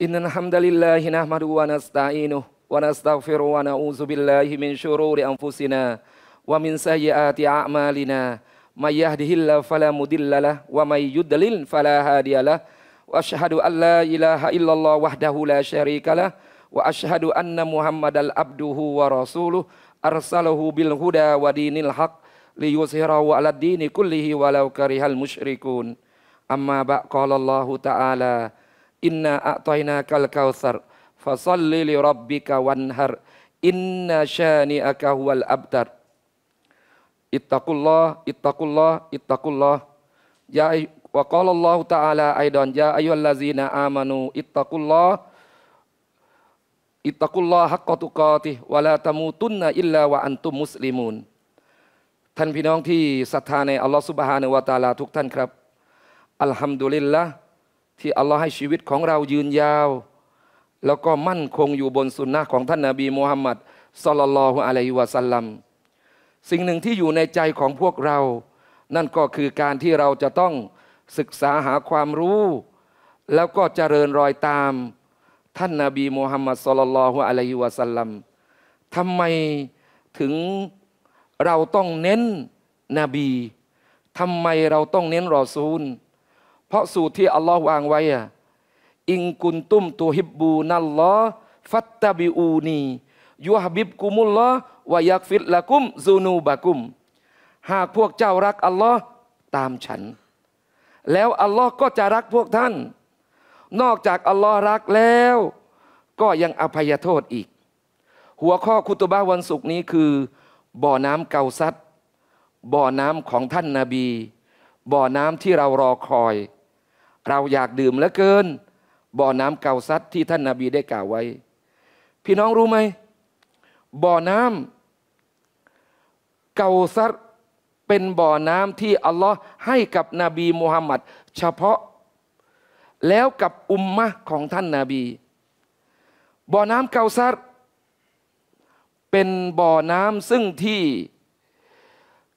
إن الحمد لله نحمده ونستعينه ونستغفره ونعوذ بالله من شرور أنفسنا ومن سيئات أعمالنا من يهده الله فلا مضل له ومن يضلل فلا هادي له وأشهد أن لا إله إلا الله وحده لا شريك له وأشهد أن محمدا عبده ورسوله أرسله بالهدى ودين الحق ليظهره على الدين كله ولو كره المشركون أما بعد قال الله تعالى Inna a'tayna kal kautsar fasalli li rabbika wanhar inna syani'aka huwal abtar. Ittaqullah, ittaqullah, ittaqullah. Ya wa qala Allah ta'ala aidan ya ayyuhallazina amanu ittaqullah ittaqullah haqqa tuqatih wa la tamutunna illa wa antum muslimun. ท่านพี่น้องที่ศรัทธาในอัลลอฮฺสุบฮานะวะตาลาทุกท่านครับ อัลฮัมดุลิลละที่อัลลอฮ์ให้ชีวิตของเรายืนยาว แล้วก็มั่นคงอยู่บนสุนนะของท่านนาบีมูฮัมมัดสลลัลลอฮุอะลัยฮิวะสัลลัมสิ่งหนึ่งที่อยู่ในใจของพวกเรา นั่นก็คือการที่เราจะต้องศึกษาหาความรู้ แล้วก็เจริญรอยตาม ท่านนาบีมูฮัมมัดสลลัลลอฮุอะลัยฮิวะสัลลัมทำไมถึงเราต้องเน้นนบีทำไมเราต้องเน้นรอซูลเพราะสูตรที่อัลลอฮ์วางไว้อะอิงกุนตุ้มตัวฮิบบูนัลลอฟัตตาบิอูนียูฮบิบกุมุลลอวายักฟิดละกุมซูนูบะกุม หากพวกเจ้ารักอัลลอฮ์ตามฉัน แล้วอัลลอฮ์ก็จะรักพวกท่าน นอกจากอัลลอฮ์รักแล้ว ก็ยังอภัยโทษอีก หัวข้อคุตบะาวันศุกร์นี้คือ บ่อน้ำเกาซัดบ่อน้ำของท่านนาบี บ่อน้ำที่เรารอคอยเราอยากดื่มเหลือเกิน บ่อน้ำเกาซัดที่ท่านนาบีได้กล่าวไว้ พี่น้องรู้ไหม บ่อน้ำเกาซัดเป็นบ่อน้ำที่อัลลอฮ์ให้กับนบีมูฮัมมัดเฉพาะ แล้วกับอุมมะของท่านนาบี บ่อน้ำเกาซัดเป็นบ่อน้ำซึ่งที่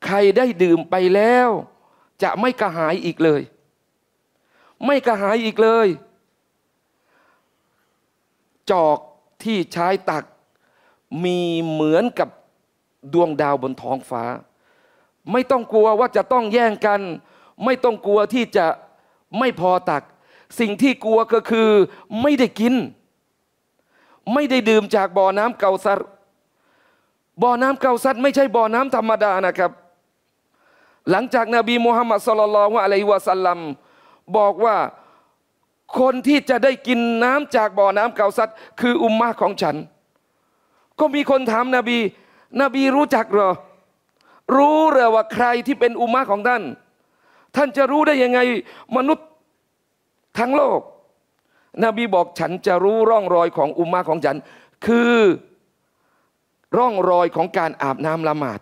ใครได้ดื่มไปแล้ว จะไม่กระหายอีกเลยไม่กระหายอีกเลย จอกที่ใช้ตัก มีเหมือนกับดวงดาวบนท้องฟ้า ไม่ต้องกลัวว่าจะต้องแย่งกัน ไม่ต้องกลัวที่จะไม่พอตัก สิ่งที่กลัวก็คือไม่ได้กิน ไม่ได้ดื่มจากบ่อน้ำเกาซัดบ่อน้ำเกาซัดไม่ใช่บ่อน้ำธรรมดานะครับ หลังจากนาบีมูฮัมมัดสลลัลวะอะลัยวะสัลลัมบอกว่าคนที่จะได้กินน้ำจากบ่อน้ำเก่าซัดคืออุมมะของฉัน ก็มีคนถามนบี นบีรู้จักหรอ รู้หรอว่าใครที่เป็นอุมมะของท่าน ท่านจะรู้ได้ยังไงมนุษย์ทั้งโลก นบีบอกฉันจะรู้ร่องรอยของอุมมะของฉัน คือ ร่องรอยของการอาบน้ำละหมาด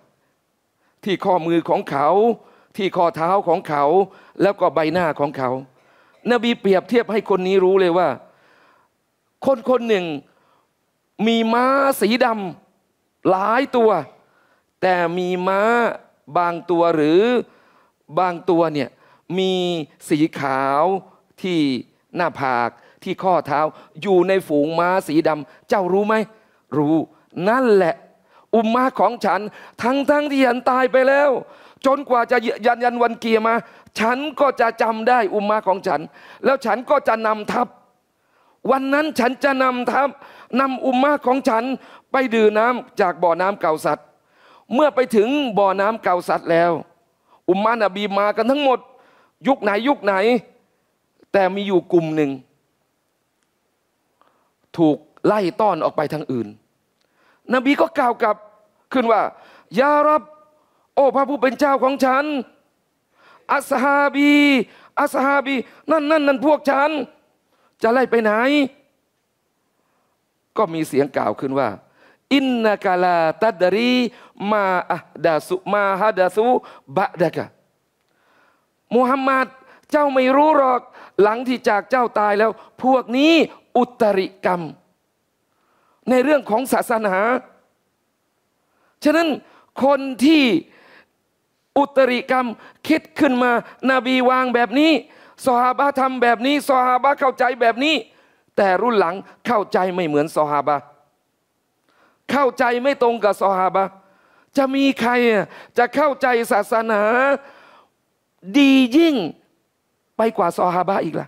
ที่ข้อมือของเขาที่ข้อเท้าของเขาแล้วก็ใบหน้าของเขา นบีเปรียบเทียบให้คนนี้รู้เลยว่า คนคนหนึ่ง มีม้าสีดำหลายตัว แต่มีม้าบางตัวหรือบางตัวเนี่ยมีสีขาวที่หน้าผาก ที่ข้อเท้า อยู่ในฝูงม้าสีดำเจ้ารู้ไหมรู้ นั่นแหละ อุมมาของฉันทั้งทั้งที่ฉันตายไปแล้วจนกว่าจะยันยันวันเกียร์มาฉันก็จะจำได้อุมมาของฉัน แล้วฉันก็จะนำทัพ วันนั้นฉันจะนำทัพนำอุมมาของฉันไปดื่มน้ำจากบ่อน้ำเก่าสัตว์ เมื่อไปถึงบ่อน้ำเก่าสัตว์แล้ว อุมมานบีมากันทั้งหมด ยุคไหน ยุคไหน แต่มีอยู่กลุ่มหนึ่ง ถูกไล่ต้อนออกไปทางอื่น นบีก็กล่าวกับขึ้นว่ายารับโอ้พระผู้เป็นเจ้าของฉัน อัสฮาบี อัสฮาบี นั่นนั่นนั่นพวกฉัน จะไล่ไปไหน ก็มีเสียงกล่าวขึ้นว่า อินนากาลาตัดรีมาอะดาสุมาฮาดาสุบะดะกะมุฮัมมัด เจ้าไม่รู้หรอก หลังที่จากเจ้าตายแล้ว พวกนี้ อุตริกรรม ในเรื่องของศาสนา ฉะนั้นคนที่อุตริกรรมคิดขึ้นมานาบีวางแบบนี้สหาบะทำแบบนี้สหาบะเข้าใจแบบนี้ แต่รุ่นหลังเข้าใจไม่เหมือนสหาบะเข้าใจไม่ตรงกับสหาบะจะมีใครจะเข้าใจศาสนา ดียิ่งไปกว่าสหาบะอีกล่ะ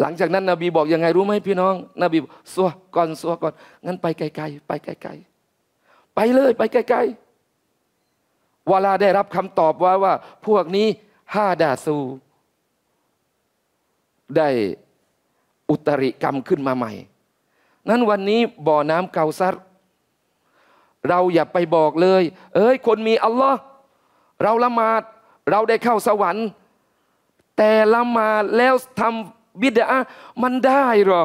หลังจากนั้น นบีบอกยังไงรู้ไหมพี่น้องนบีสัวก่อนสัวก่อน งั้นไปไกลๆไปไกลๆ ไปเลยไปไกลๆวลาได้รับคำตอบว่าว่าพวกนี้ห้าดาซู ได้อุตริกรรมขึ้นมาใหม่ นั้นวันนี้ บ่อน้ำเกาซัดเราอย่าไปบอกเลย เอ้ย คนมีอัลลอฮ์เราละหมาด เราได้เข้าสวรรค์ แต่ละหมาด แล้วทำบิดะมันได้หรอ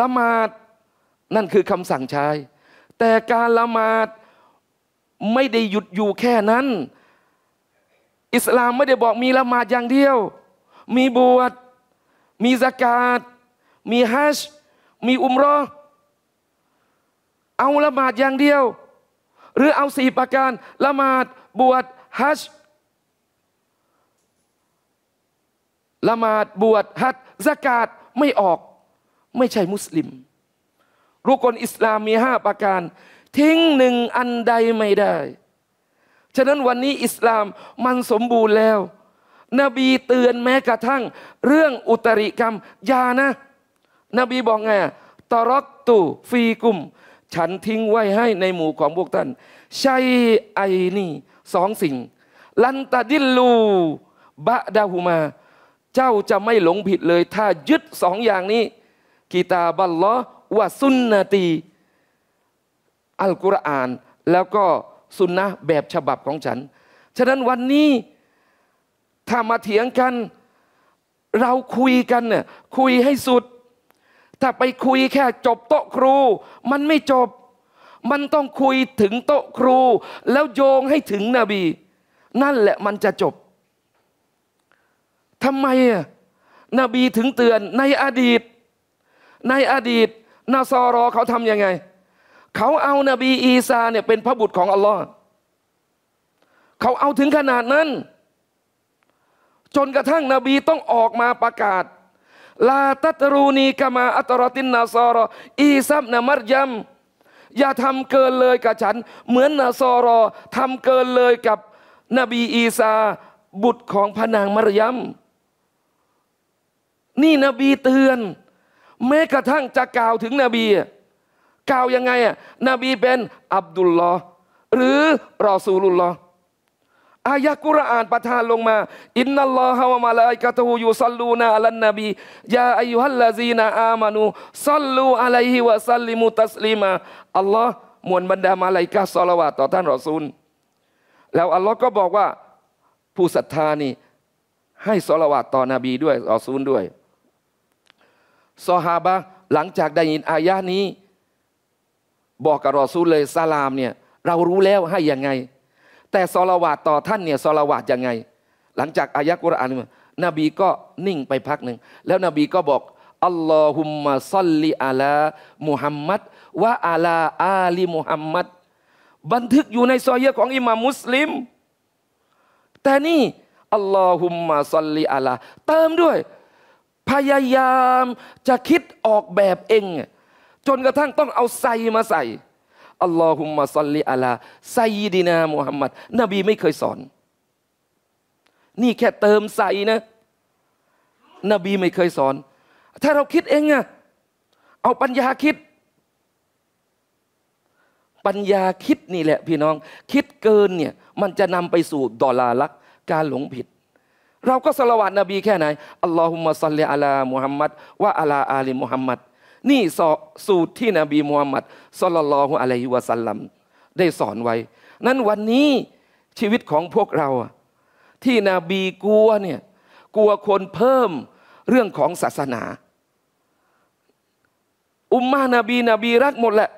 ละหมาด นั่นคือคำสั่งชาย แต่การละหมาดไม่ได้หยุดอยู่แค่นั้น อิสลามไม่ได้บอกมีละหมาดอย่างเดียวมีบวชมีสกาดมีฮัจมีอุมรอเอาละหมาดอย่างเดียว หรือเอาสี่ประการละหมาดบวชฮัจละหมาดบวชฮัจสกาดไม่ออก ไม่ใช่มุสลิมรุกลอิสลามมีห้าประการทิ้งหนึ่งอันใดไม่ได้ ฉะนั้นวันนี้อิสลามมันสมบูรณ์แล้ว นบีเตือนแม้กระทั่ง เรื่องอุตริกรรมอย่านะ นบีบอกไง ตรอกตูฟีกุม ฉันทิ้งไว้ให้ในหมู่ของพวกท่านใช่ไอนี่ สองสิ่ง ลันตาดิลู บะดาหูมา เจ้าจะไม่หลงผิดเลยถ้ายึดสองอย่างนี้ กีตาบัลลอว่าสุนนตีอัลกุรอานแล้วก็สุนนะแบบฉบับของฉันฉะนั้นวันนี้ถ้ามาเถียงกัน เราคุยกันเนี่ยคุยให้สุดถ้าไปคุยแค่จบโต๊ะครู มันไม่จบ มันต้องคุยถึงโต๊ะครู แล้วโยงให้ถึงนบี นั่นแหละมันจะจบทำไมอ่ะนบีถึงเตือนในอดีต ในอดีต นาซอรอเขาทำยังไงเขาเอานบี อีสาเนี่ยเป็นพระบุตรของอัลลอฮ์เขาเอาถึงขนาดนั้น จนกระทั่งนบีต้องออกมาประกาศ ลาตัตรูนีกามาอัตรตินนาซอรออีซับนามัรยัมอย่าทำเกินเลยกับฉัน เหมือนนาซอรอทำเกินเลยกับนบีอีสาบุตรของพระนางมารยัม นี่นบีเตือน แม้กระทั่งจะกล่าวถึงนบีกล่าวยังไงอ่ะนบีเป็นอับดุลลอหรือรอซูลุลลออายะกุรอานประทานลงมาอินนัลลอฮะวะมาลาอิกะตุฮยุซัลลูนะอัลันนบียาอายุฮัลลาซีนาอามานูซัลลูอะลัยฮิวะซัลลิมุตัสลิมาอัลลอฮ์มวลบรรดามาลาอิกะซอลาวาต่อท่านรอซูล แล้วอัลลอฮ์ก็บอกว่าผู้ศรัทธานี่ ให้ซอลาวาต่อนบีด้วยรอซูลด้วยซอฮาบะหลังจากได้ยินอายะนี้บอกกับรอซูลเลยซาลามเนี่ย เรารู้แล้วให้ยังไง แต่สลาวาตต่อท่านเนี่ยสลาวาตยังไง หลังจากอายะกุรอานนบีก็นิ่งไปพักหนึ่ง แล้วนบีก็บอกอัลลอฮุมมาซัลลิอาลามุฮัมมัดวะอาลาอาลีมุฮัมมัดบันทึกอยู่ในซอเยของอิหม่ามมุสลิม แต่นี่อัลลอฮุมมาซัลลิอาลาเติมด้วย พยายามจะคิดออกแบบเองจนกระทั่งต้องเอาไซมาใส่ อัลลอฮุมมาซัลลิอัลาไซดีนามุฮัมมัด นบีไม่เคยสอน นี่แค่เติมใส่นะ นบีไม่เคยสอน ถ้าเราคิดเองอะเอาปัญญาคิด ปัญญาคิดนี่แหละพี่น้อง คิดเกินเนี่ย มันจะนำไปสู่ดอลาลัก การหลงผิด เราก็สละวัตนบีแค่ไหน อัลลอฮุมะซัลลิอัลามุฮัมมัดว่าอัลาอาลีมุฮัมมัดนี่สูตรที่นบีมูฮัมมัดสลลัลฮุอะลัยฮิวะสัลลัมได้สอนไว้นั้นวันนี้ชีวิตของพวกเราที่นบีกลัวเนี่ยกลัวคนเพิ่มเรื่องของศาสนา อุมมานบีนบีรักหมดแหละ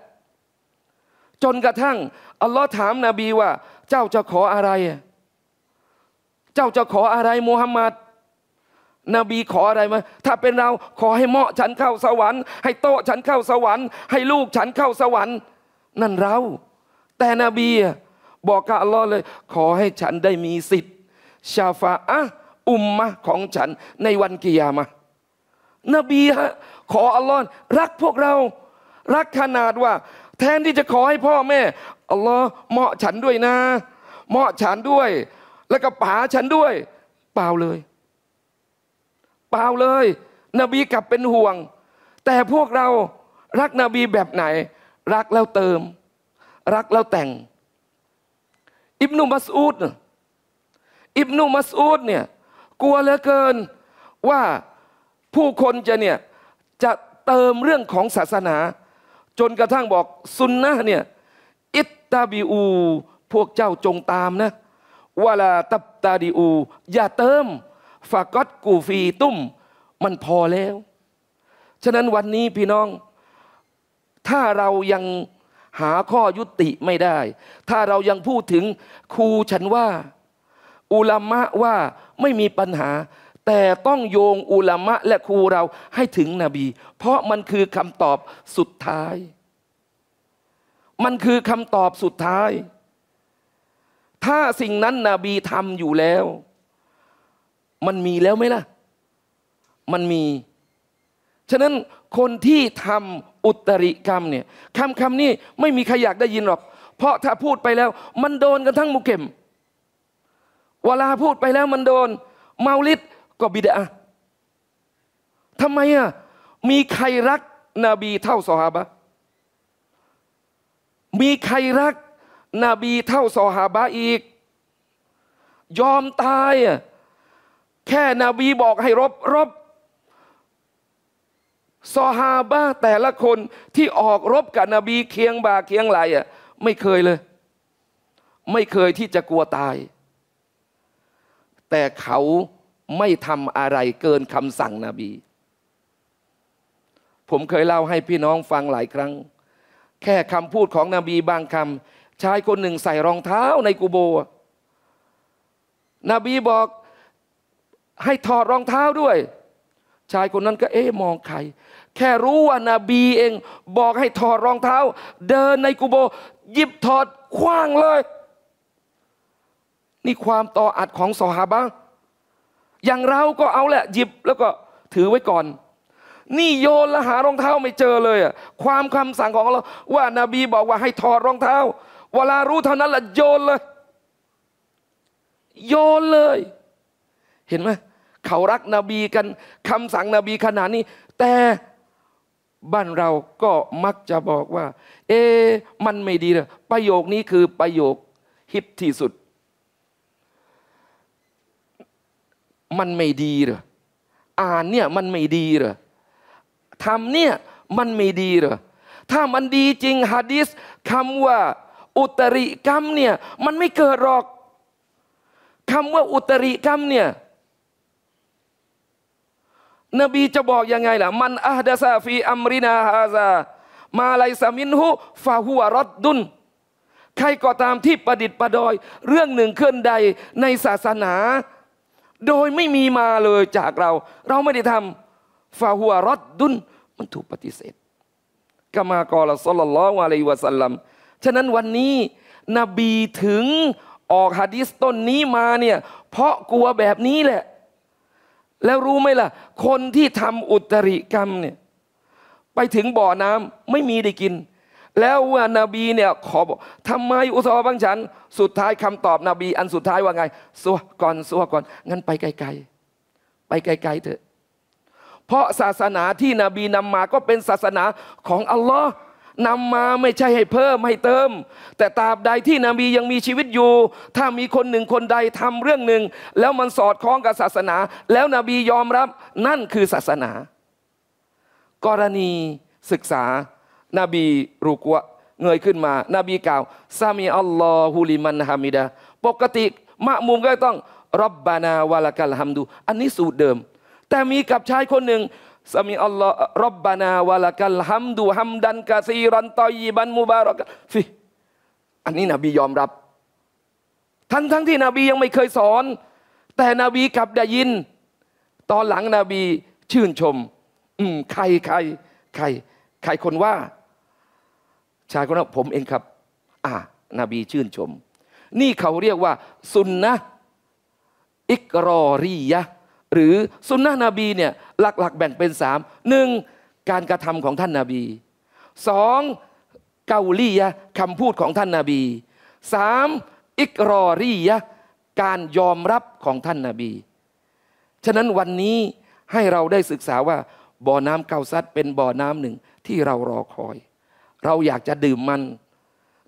จนกระทั่งอัลลอฮ์ถามนาบีว่า เจ้าจะขออะไร เจ้าจะขออะไรมูฮัมหมัดนบีขออะไรมาถ้าเป็นเราขอให้เหมาะฉันเข้าสวรรค์ ให้โต๊ะฉันเข้าสวรรค์ ให้ลูกฉันเข้าสวรรค์ นั่นเรา แต่นบีบอกกับอัลลอฮ์เลย ขอให้ฉันได้มีสิทธิ์ชาฟาอะอุมมะของฉัน ในวันกิยามะนบีฮะขออัลลอฮ์รักพวกเรา รักขนาดว่า แทนที่จะขอให้พ่อแม่อัลลอฮ์เหมาะฉันด้วยนะเหมาะฉันด้วย แล้วก็ป๋าฉันด้วย เปล่าเลยเปล่าเลย นบีกลับเป็นห่วง แต่พวกเรารักนบีแบบไหน รักแล้วเติม รักแล้วแต่งอิบนุมัสอูดอิบนุมัสอูดเนี่ยกลัวเหลือเกิน ว่าผู้คนจะเนี่ย จะเติมเรื่องของศาสนา จนกระทั่งบอกซุนนะเนี่ยอิตตาบิอูพวกเจ้าจงตามนะวลาตับตาดิอูอย่าเติมฟากัดกูฟีตุ้ม มันพอแล้ว ฉะนั้นวันนี้พี่น้อง ถ้าเรายังหาข้อยุติไม่ได้ ถ้าเรายังพูดถึงครูฉันว่า อุลามะว่าไม่มีปัญหา แต่ต้องโยงอุลามะและครูเราให้ถึงนบี เพราะมันคือคำตอบสุดท้าย มันคือคำตอบสุดท้าย ถ้าสิ่งนั้นนบีทำอยู่แล้วมันมีแล้วไหมล่ะ มันมี ฉะนั้นคนที่ทำอุตริกรรมเนี่ยคำคำนี้ไม่มีใครอยากได้ยินหรอก เพราะถ้าพูดไปแล้ว มันโดนกันทั้งมุกเก็มเวลาพูดไปแล้วมันโดน เมาลิดก็บิดะทำไมอ่ะ มีใครรักนบีเท่าสฮาบะ มีใครรักนบีเท่าสฮาบะอีก ยอมตายอ่ะแค่นบีบอกให้รบรบซอฮาบะแต่ละคนที่ออกรบกับนบีเคียงบ่าเคียงไหลอ่ะไม่เคยเลย ไม่เคยที่จะกลัวตาย แต่เขาไม่ทำอะไรเกินคำสั่งนบี ผมเคยเล่าให้พี่น้องฟังหลายครั้ง แค่คำพูดของนบีบางคำชายคนหนึ่งใส่รองเท้าในกูโบนบีบอกให้ถอดรองเท้าด้วย ชายคนนั้นก็เอ๊ะมองใคร แค่รู้ว่านาบีเอง บอกให้ถอดรองเท้า เดินในกุโบหยิบถอด คว้างเลย นี่ความต่ออัดของสหาบังอย่างเราก็เอาแหละหยิบแล้วก็ถือไว้ก่อน นี่โยนและหารองเท้าไม่เจอเลยอะความคำสั่งของเราว่านาบีบอกว่าให้ถอดรองเท้า เวลารู้เท่านั้นละโยนเลย โยนเลยเห็นไหมเขารักนบีกันคำสั่งนบีขนาดนี้ แต่บ้านเราก็มักจะบอกว่า เอ๊มันไม่ดีนะประโยคนี้คือประโยคฮิตที่สุด มันไม่ดีเหรออ่านเนี่ยมันไม่ดีเหรอทำเนี่ยมันไม่ดีเหรอถ้ามันดีจริงฮะดิษคำว่าอุตริกรรมเนี่ยมันไม่เกิดหรอกคำว่าอุตริกรรมเนี่ยนบีจะบอกยังไงล่ะ มันอัดาซาฟีอัมรินาฮาซามาไลซามินหุฟาหัวรอดดุน ใครก็ตามที่ประดิษฐ์ประดอย เรื่องหนึ่งเคลื่อนใดในศาสนา โดยไม่มีมาเลยจากเรา เราไม่ได้ทำฟาหัวรอดดุน มันถูกปฏิเสธกามากรสลลลอวะลัยวะสัลลัม ฉะนั้นวันนี้นบีถึงออกฮะดิษต้นนี้มาเนี่ยเพราะกลัวแบบนี้แหละแล้วรู้ไหมล่ะ คนที่ทำอุตริกรรมเนี่ยไปถึงบ่อน้ำไม่มีได้กิน แล้วว่านาบีเนี่ยขอบอกทำไมอุซอบังฉัน สุดท้ายคำตอบนบีอันสุดท้ายว่าไงสัวก่อนสัวก่อน งั้นไปไกลๆไปไกลๆเถอะ เพราะศาสนาที่นบีนำมาก็เป็นศาสนาของอัลลอฮ์นำมาไม่ใช่ให้เพิ่มให้เติม แต่ตราบใดที่นบียังมีชีวิตอยู่ ถ้ามีคนหนึ่งคนใดทำเรื่องหนึ่งแล้วมันสอดคล้องกับศาสนา แล้วนบียอมรับนั่นคือศาสนา กรณีศึกษานาบีรูกัวเงยขึ้นมานบีกล่าวซามีอัลลอฮุลิมันฮามิดะปกติ มะมุมก็ต้องรับบานาวะลากัลฮัมดูอันนี้สูตรเดิม แต่มีกับชายคนหนึ่งสมีอัลลอฮ์รับบานาวะละกัลฮัมดูฮัมดันกาซีรันตอยีบันมุบารอกสิอันนี้นบียอมรับ ทั้งทั้งที่นบียังไม่เคยสอน แต่นบีกลับได้ยิน ตอนหลังนบีชื่นชม อืม ใครใครใครใครคนว่า ชายคนนั้นผมเองครับ อ่านาบีชื่นชม นี่เขาเรียกว่าสุนนะอิกรอรียะหรือสุนนะนบีเนี่ยหลักๆแบ่งเป็นสามหนึ่งการกระทำของท่านนาบีสองเกาลียะคำพูดของท่านนาบีสามอิกรอรียะการยอมรับของท่านนาบี ฉะนั้นวันนี้ให้เราได้ศึกษาว่าบ่อน้ำเกาซัดเป็นบ่อน้ำหนึ่งที่เรารอคอย เราอยากจะดื่มมัน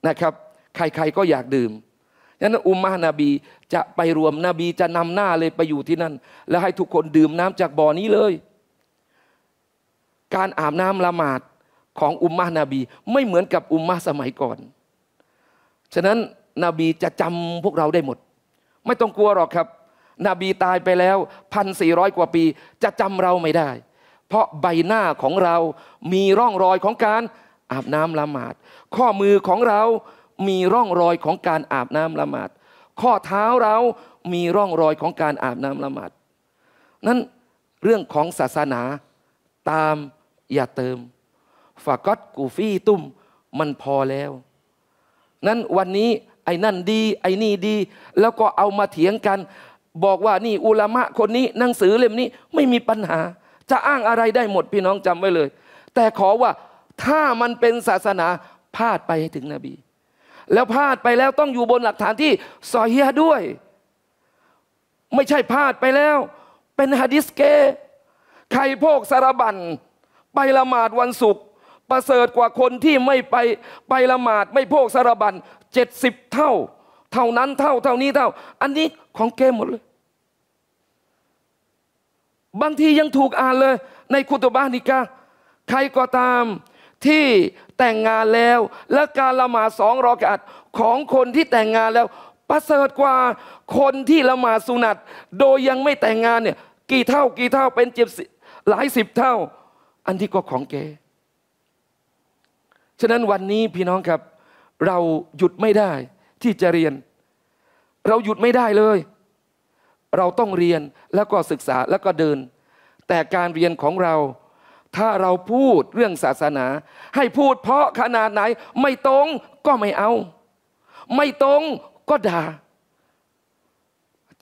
นะครับ ใครๆก็อยากดื่มดังนั้นอุมมะนบีจะไปรวมนบีจะนำหน้าเลยไปอยู่ที่นั่น แล้วให้ทุกคนดื่มน้ำจากบ่อนี้เลย การอาบน้ำละหมาดของอุมมะนบี ไม่เหมือนกับอุมมะสมัยก่อน ฉะนั้นนบีจะจำพวกเราได้หมด ไม่ต้องกลัวหรอกครับนบีตายไปแล้วพันสี่ร้อยกว่าปีจะจำเราไม่ได้ เพราะใบหน้าของเรา มีร่องรอยของการอาบน้ำละหมาดข้อมือของเรามีร่องรอยของการอาบน้ำละหมาด ข้อเท้าเรามีร่องรอยของการอาบน้ำละหมาดนั้นเรื่องของศาสนาตามอย่าเติม ฝากอตกูฟี่ตุ้มมันพอแล้ว นั้นวันนี้ไอ้นั่นดี ไอ้นี่ดี แล้วก็เอามาเถียงกัน บอกว่านี่อุลามะคนนี้หนังสือเล่มนี้ไม่มีปัญหา จะอ้างอะไรได้หมดพี่น้องจำไว้เลย แต่ขอว่าถ้ามันเป็นศาสนาพาดไปให้ถึงนบีแล้วพลาดไปแล้วต้องอยู่บนหลักฐานที่ซอเฮียด้วย ไม่ใช่พลาดไปแล้ว เป็นฮะดิษเก ใครพวกสารบันไปละหมาดวันศุกร์ประเสริฐกว่าคนที่ไม่ไปไปละหมาด ไม่พวกสารบันเจ็ดสิบเท่า เท่านั้นเท่าเท่านี้เท่า อันนี้ของเกมหมดเลย บางทียังถูกอ่านเลยในคุตบานิกาใครก็ตามที่แต่งงานแล้วและการละหมาดสองรอกอัดของคนที่แต่งงานแล้ว ประเสริฐกว่าคนที่ละหมาดสุนัตโดยยังไม่แต่งงานเนี่ยกี่เท่ากี่เท่าเป็นเจ็บหลายสิบเท่า อันที่ก็ของแกฉะนั้นวันนี้พี่น้องครับ เราหยุดไม่ได้ ที่จะเรียน เราหยุดไม่ได้เลย เราต้องเรียนแล้วก็ศึกษาแล้วก็เดิน แต่การเรียนของเราถ้าเราพูดเรื่องศาสนา ให้พูดเพราะขนาดไหน ไม่ตรงก็ไม่เอา ไม่ตรงก็ด่า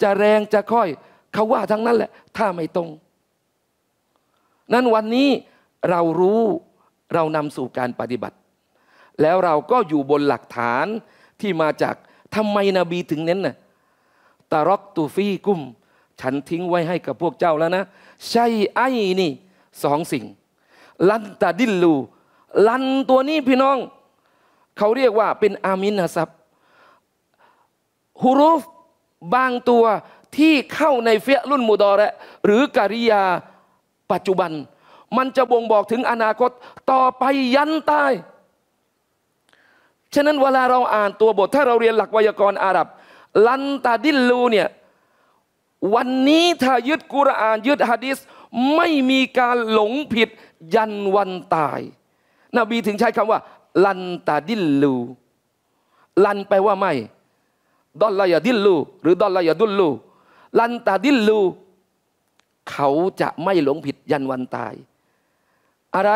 จะแรงจะค่อย เขาว่าทั้งนั้นแหละ ถ้าไม่ตรง นั้นวันนี้เรารู้เรานำสู่การปฏิบัติ แล้วเราก็อยู่บนหลักฐานที่มาจากทำไมนบีถึงเน้นนะ่ะตารอกตูฟี่กุมฉันทิ้งไว้ให้กับพวกเจ้าแล้วนะ ใช่ไอ้นี่สองสิ่ง ลันตาดิลลูลันตัวนี้พี่น้อง เขาเรียกว่าเป็นอามินนะครับฮุรูฟบางตัวที่เข้าในเฟียรุ่นมูดอแระหรือการิยาปัจจุบัน มันจะบ่งบอกถึงอนาคตต่อไปยันตาย ฉะนั้นเวลาเราอ่านตัวบท ถ้าเราเรียนหลักไวยากรณ์อาหรับลันตาดิลลูเนี่ยวันนี้ถ้ายึดกุรอานยึดฮะดิษไม่มีการหลงผิดยันวันตาย นบีถึงใช้คำว่า ลันตาดิลลู ลันแปลว่าไม่ ดอลลายาดิลลู หรือดอลลายาดุลลู ลันตาดิลลู เขาจะไม่หลงผิดยันวันตาย อะไร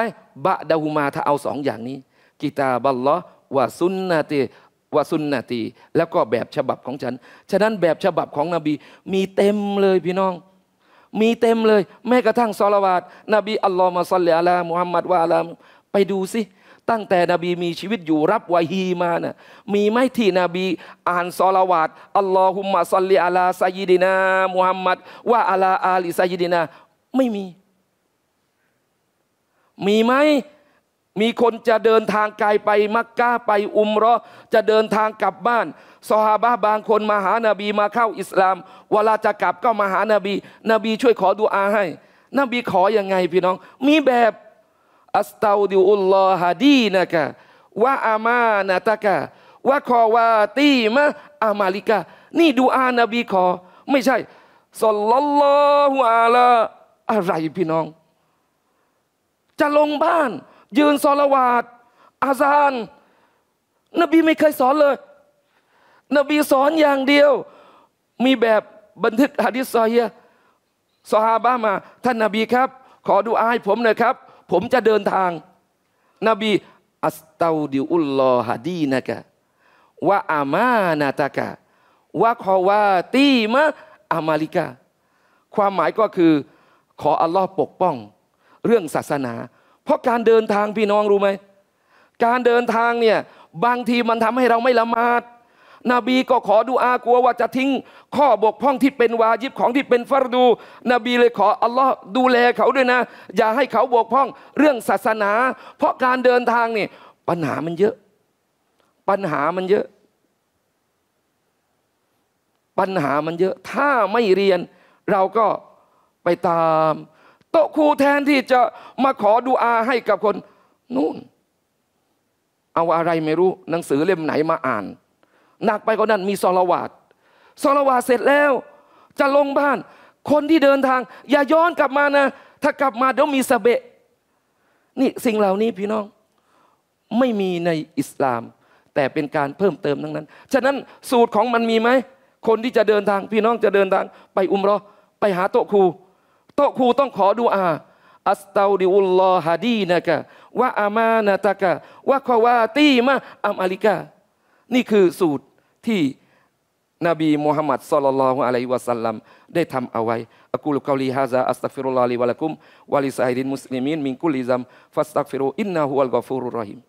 บะดาหูมา ถ้าเอาสองอย่างนี้กิตาบัลลอวาซุนนาตีวาซุนนาตี แล้วก็แบบฉบับของฉัน ฉะนั้นแบบฉบับของนบี มีเต็มเลยพี่น้องมีเต็มเลยแม้กระทั่งซอลาวาตนบีอัลลอฮ์มาสัลลอลามุฮัมมัดวาลามไปดูสิตั้งแต่นบี มีชีวิตอยู่รับวะฮีมานะ่ะมีไหมที่นบี อ่านซอลาวาตอัลลอฮุมะซัลลอลาไซยิดินามุฮัมมัดวาอลาอาลีไซยิดินา ไม่มี มีไหมมีคนจะเดินทางไกลไปมักกะไปอุมรอจะเดินทางกลับบ้านสฮาบะบางคนมาหานาบีมาเข้าอิสลามเวลาจะกลับก็มาหานาบี นบี ช่วยขอดุอาให้ นบีขออยังไง พี่น้อง มีแบบอัสตาดิอุลลอฮะดีนะกะว่าอามานะตะกะว่าคอวาตีมะอามาลิกานี่ดูอานาบีขอ ไม่ใช่สลลลลอฮุอะลาอะไรพี่น้อง จะลงบ้านยืนสอละวาด อาซาน นบีไม่เคยสอนเลย นบีสอนอย่างเดียว มีแบบบันทึกฮะดิษซอฮีซอฮาบะมา ท่านนบีครับ ขอดูอายผมหน่อยครับ ผมจะเดินทาง นบี อัสตาดิอุลลอฮะดีนะกะว่าอามานาตะกะว่าขอว่าตีมะอามาลิกาความหมายก็คือ ขออัลลอฮ์ปกป้อง เรื่องศาสนาเพราะการเดินทางพี่น้องรู้ไหม การเดินทางเนี่ยบางทีมันทำให้เราไม่ละหมาดนบีก็ขอดูอากลัว ว่าจะทิ้ง ข้อบกพร่องที่เป็นวาญิบของที่เป็นฟารดูนบีเลยขออัลลอฮ์ดูแลเขาด้วยนะ อย่าให้เขาบกพร่องเรื่องศาสนา เพราะการเดินทางนี่ ปัญหามันเยอะ ปัญหามันเยอะ ปัญหามันเยอะ ถ้าไม่เรียนเราก็ไปตามโต๊ะครูแทนที่จะมาขอดูอาให้กับคนนู่น เอาอะไรไม่รู้หนังสือเล่มไหนมาอ่านหนักไปกว่านั้น มีสลลวาดสอลวาดเสร็จแล้ว จะลงบ้าน คนที่เดินทาง อย่าย้อนกลับมานะ ถ้ากลับมาเดี๋ยวมีสเบะ นี่สิ่งเหล่านี้พี่น้องไม่มีในอิสลาม แต่เป็นการเพิ่มเติมทั้งนั้น ฉะนั้นสูตรของมันมีไหม คนที่จะเดินทาง พี่น้องจะเดินทางไปอุมรอไปหาโต๊ะครูต้ะครูต้องขอดูอาอัสตาดิอุลลอฮะดีนะกะว่าอามานะตะกะว่าควาวาตีมะอัมอาลิกะ นี่คือสูตรที่นบีมูฮัมมัดสลลัลลอฮุอะลัยฮิวะสัลลัมได้ทำเอาไว้อักูลกาลีฮะซาอัสตักฟิรุลลอฮิวะลักุมวะลิซาอิินมุสลิมีนมิงกุลิซัมฟัสตักฟิรุอินนะฮุวัลกอฟูรุรอฮิม